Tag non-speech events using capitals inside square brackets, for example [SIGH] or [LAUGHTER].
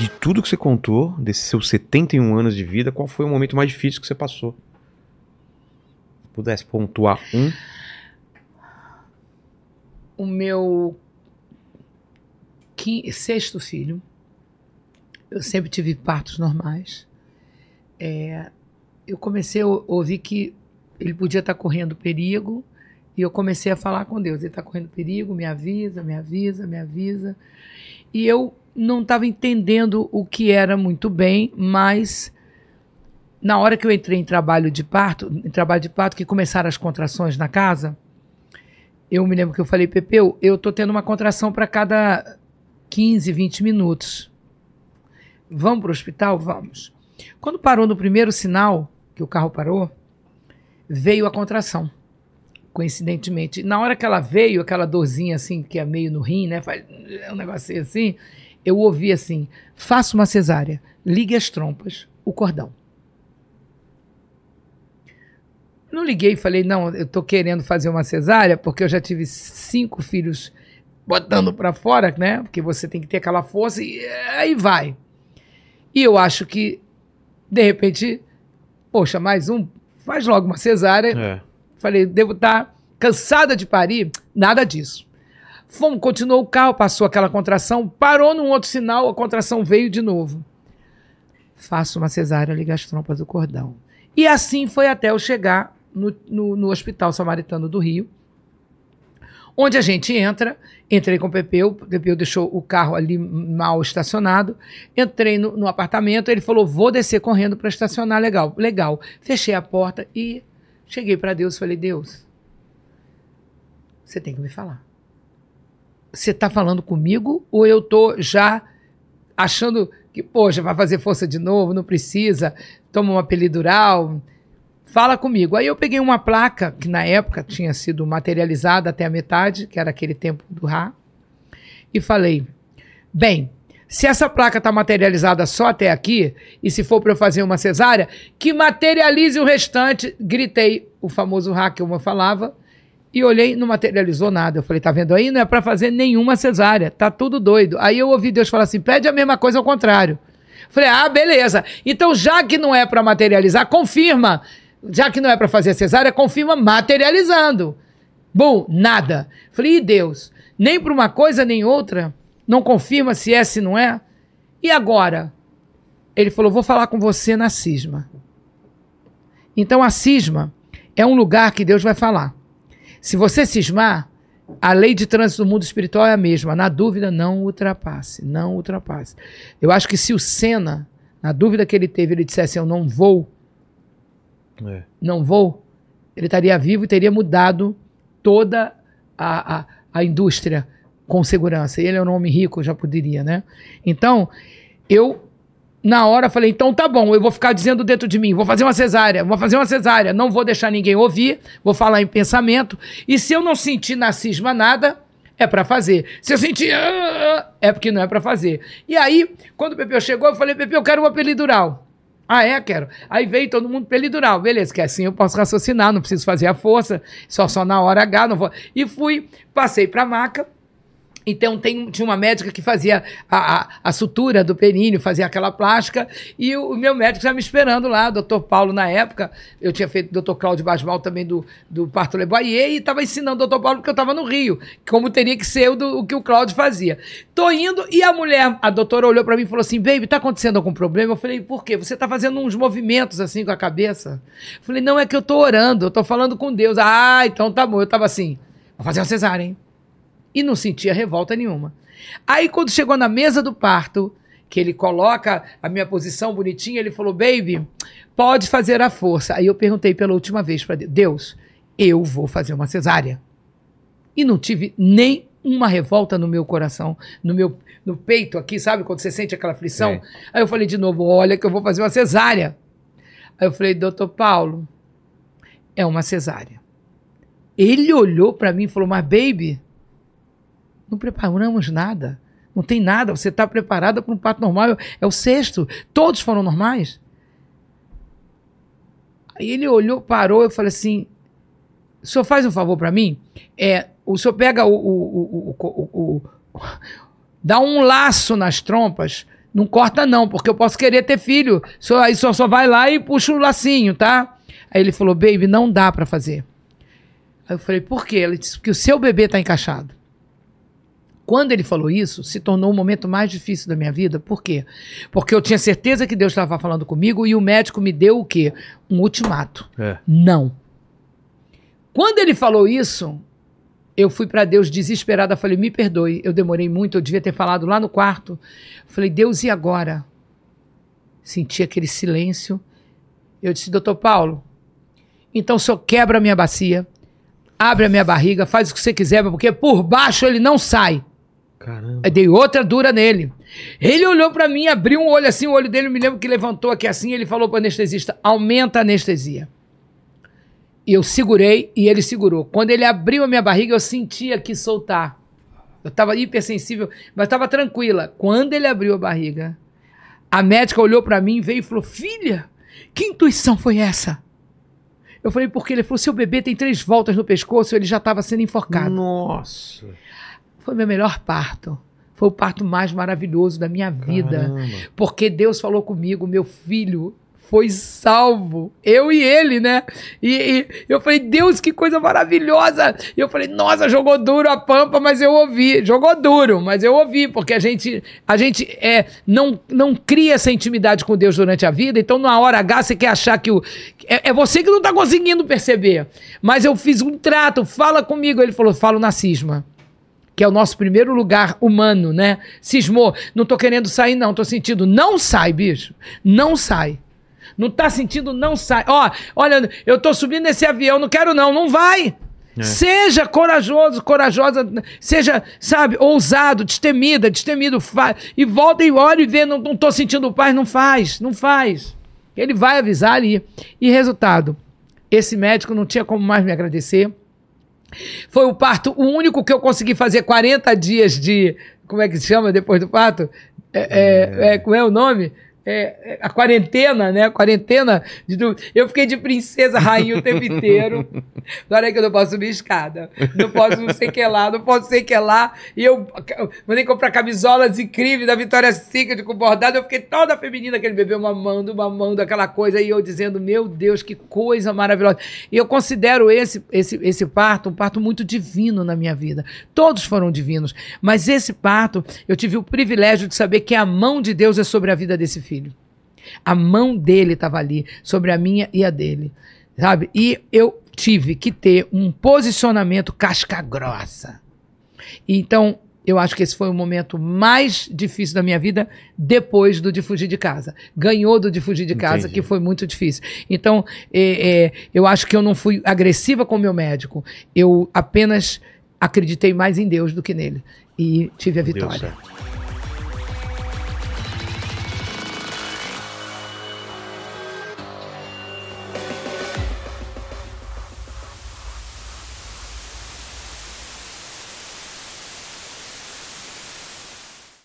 de tudo que você contou, desses seus 71 anos de vida, qual foi o momento mais difícil que você passou? Se pudesse pontuar um. O meu quinto, sexto filho. Eu sempre tive partos normais. É, eu comecei a ouvir que ele podia estar correndo perigo e eu comecei a falar com Deus. Ele está correndo perigo, me avisa, me avisa, me avisa. E eu não estava entendendo o que era muito bem, mas na hora que eu entrei em trabalho de parto, em trabalho de parto, que começaram as contrações na casa, eu me lembro que eu falei, Pepeu, eu tô tendo uma contração para cada 15, 20 minutos. Vamos para o hospital? Vamos. Quando parou no primeiro sinal, que o carro parou, veio a contração, coincidentemente. Na hora que ela veio, aquela dorzinha assim, que é meio no rim, né? Faz um negocinho assim eu ouvi assim: faça uma cesárea, ligue as trompas, o cordão. Não liguei e falei, não, eu estou querendo fazer uma cesárea, porque eu já tive cinco filhos botando para fora, né? Porque você tem que ter aquela força e eh, aí vai. E eu acho que, de repente, poxa, mais um, faz logo uma cesárea. É. Falei, devo estar tá cansada de parir, nada disso. Fomos, continuou o carro, passou aquela contração, parou num outro sinal, a contração veio de novo. Faço uma cesárea, liga as trompas do cordão. E assim foi até eu chegar no, no, no Hospital Samaritano do Rio, onde a gente entra. Entrei com o Pepeu, o Pepeu deixou o carro ali mal estacionado. Entrei no, no apartamento, ele falou: Vou descer correndo para estacionar. Legal, legal. Fechei a porta e cheguei para Deus. Falei: Deus, você tem que me falar você está falando comigo ou eu estou já achando que, poxa, vai fazer força de novo, não precisa, toma uma pelidural, fala comigo. Aí eu peguei uma placa que na época tinha sido materializada até a metade, que era aquele tempo do Ra, e falei: bem, se essa placa está materializada só até aqui, e se for para eu fazer uma cesárea, que materialize o restante, gritei o famoso Ra que uma falava, e olhei, não materializou nada. Eu falei, tá vendo aí? Não é para fazer nenhuma cesárea, tá tudo doido. Aí eu ouvi Deus falar assim: pede a mesma coisa ao contrário. Falei, ah, beleza. Então, já que não é para materializar, confirma. Já que não é para fazer cesárea, confirma materializando. Bom, nada. Falei, e Deus? Nem para uma coisa nem outra? Não confirma se é, se não é? E agora? Ele falou, vou falar com você na cisma. Então, a cisma é um lugar que Deus vai falar. Se você cismar, a lei de trânsito do mundo espiritual é a mesma. Na dúvida, não ultrapasse. Não ultrapasse. Eu acho que se o Senna, na dúvida que ele teve, ele dissesse eu não vou, é. não vou, ele estaria vivo e teria mudado toda a, a, a indústria com segurança. Ele é um homem rico, já poderia, né? Então, eu na hora falei, então tá bom, eu vou ficar dizendo dentro de mim, vou fazer uma cesárea, vou fazer uma cesárea, não vou deixar ninguém ouvir, vou falar em pensamento, e se eu não sentir na cisma nada, é para fazer. Se eu sentir, ah, ah, ah", é porque não é para fazer. E aí, quando o Pepeu chegou, eu falei, Pepeu, eu quero uma pelidural. Ah, é? Quero. Aí veio todo mundo pelidural. Beleza, que assim eu posso raciocinar, não preciso fazer a força, só só na hora H, não vou. E fui, passei pra maca, então tem, tinha uma médica que fazia a, a, a, sutura do períneo, fazia aquela plástica, e o, o meu médico estava me esperando lá, doutor Paulo na época, eu tinha feito doutor Cláudio Basmal também do, do Parto Leboyer, e estava ensinando o doutor Paulo porque eu estava no Rio, como teria que ser o, do, o que o Cláudio fazia. Tô indo, e a mulher, a doutora olhou para mim e falou assim, baby, tá acontecendo algum problema? Eu falei, por quê? Você está fazendo uns movimentos assim com a cabeça? Eu falei, não, é que eu tô orando, eu tô falando com Deus. Ah, então tá bom, eu estava assim, vou fazer uma cesárea, hein? e não sentia revolta nenhuma. Aí quando chegou na mesa do parto, que ele coloca a minha posição bonitinha, ele falou: "Baby, pode fazer a força". Aí eu perguntei pela última vez para Deus, Deus: "Eu vou fazer uma cesárea". E não tive nem uma revolta no meu coração, no meu no peito aqui, sabe quando você sente aquela aflição? É. Aí eu falei de novo: "Olha que eu vou fazer uma cesárea". Aí eu falei: "Doutor Paulo, é uma cesárea". Ele olhou para mim e falou: "Mas baby, não preparamos nada. Não tem nada. Você está preparada para um parto normal. É o sexto. Todos foram normais. Aí ele olhou, parou Eu falei assim: o senhor faz um favor para mim? É, o senhor pega o, o, o, o. dá um laço nas trompas. Não corta, não, porque eu posso querer ter filho. Só, aí só, só vai lá e puxa o um lacinho, tá? Aí ele falou, baby, não dá para fazer. Aí eu falei, por quê? Ele disse, porque o seu bebê tá encaixado. Quando ele falou isso, se tornou o momento mais difícil da minha vida. Por quê? Porque eu tinha certeza que Deus estava falando comigo e o médico me deu o quê? Um ultimato. É. Não. Quando ele falou isso, eu fui para Deus desesperada, falei: "Me perdoe, eu demorei muito, eu devia ter falado lá no quarto". Falei: "Deus, e agora?" Senti aquele silêncio. Eu disse: "Doutor Paulo, então senhor quebra a minha bacia, abre a minha barriga, faz o que você quiser, porque por baixo ele não sai. Caramba. Dei outra dura nele. Ele olhou para mim, abriu um olho assim, o olho dele, me lembro que levantou aqui assim, ele falou pro anestesista, aumenta a anestesia. E eu segurei e ele segurou. Quando ele abriu a minha barriga, eu sentia que soltar. Eu estava hipersensível, mas estava tranquila. Quando ele abriu a barriga, a médica olhou para mim, veio e falou, filha, que intuição foi essa? Eu falei, porque ele falou, seu bebê tem três voltas no pescoço, ele já estava sendo enforcado. Nossa. Foi meu melhor parto. Foi o parto mais maravilhoso da minha vida. Caramba. Porque Deus falou comigo, meu filho foi salvo. Eu e ele, né? E, e, eu falei, Deus, que coisa maravilhosa! E eu falei, nossa, jogou duro a pampa, mas eu ouvi. Jogou duro, mas eu ouvi, porque a gente, a gente é, não, não cria essa intimidade com Deus durante a vida, então na hora H você quer achar que o. É, é você que não tá conseguindo perceber. Mas eu fiz um trato, fala comigo. Ele falou, falo na cisma que é o nosso primeiro lugar humano, né? Cismou, não tô querendo sair, não, tô sentindo, não sai, bicho, não sai. Não tá sentindo, não sai. Ó, olha, eu tô subindo nesse avião, não quero não, não vai. É. Seja corajoso, corajosa, seja, sabe, ousado, destemida, destemido, e volta e olha e vê, não, não tô sentindo paz, não faz, não faz. Ele vai avisar ali. E resultado, esse médico não tinha como mais me agradecer foi o parto, o único que eu consegui fazer 40 dias de. Como é que se chama depois do parto? É, é, é, é como é o nome? É, é, a quarentena, né? A quarentena de du... Eu fiquei de princesa, rainha o tempo inteiro. [LAUGHS] Na hora que eu não posso subir escada. Não posso não sei que lá, não posso sei que lá. E eu mandei comprar camisolas incríveis da Vitória Secret com bordado. Eu fiquei toda feminina, aquele bebê mamando, mamando, aquela coisa. E eu dizendo, meu Deus, que coisa maravilhosa. E eu considero esse, esse, esse parto um parto muito divino na minha vida. Todos foram divinos. Mas esse parto, eu tive o privilégio de saber que a mão de Deus é sobre a vida desse filho. A mão dele estava ali, sobre a minha e a dele. Sabe? E eu tive que ter um posicionamento casca grossa. Então, eu acho que esse foi o momento mais difícil da minha vida depois do de fugir de casa. Ganhou do de fugir de casa, Entendi. que foi muito difícil. Então, é, é, eu acho que eu não fui agressiva com o meu médico. Eu apenas acreditei mais em Deus do que nele. E tive a vitória.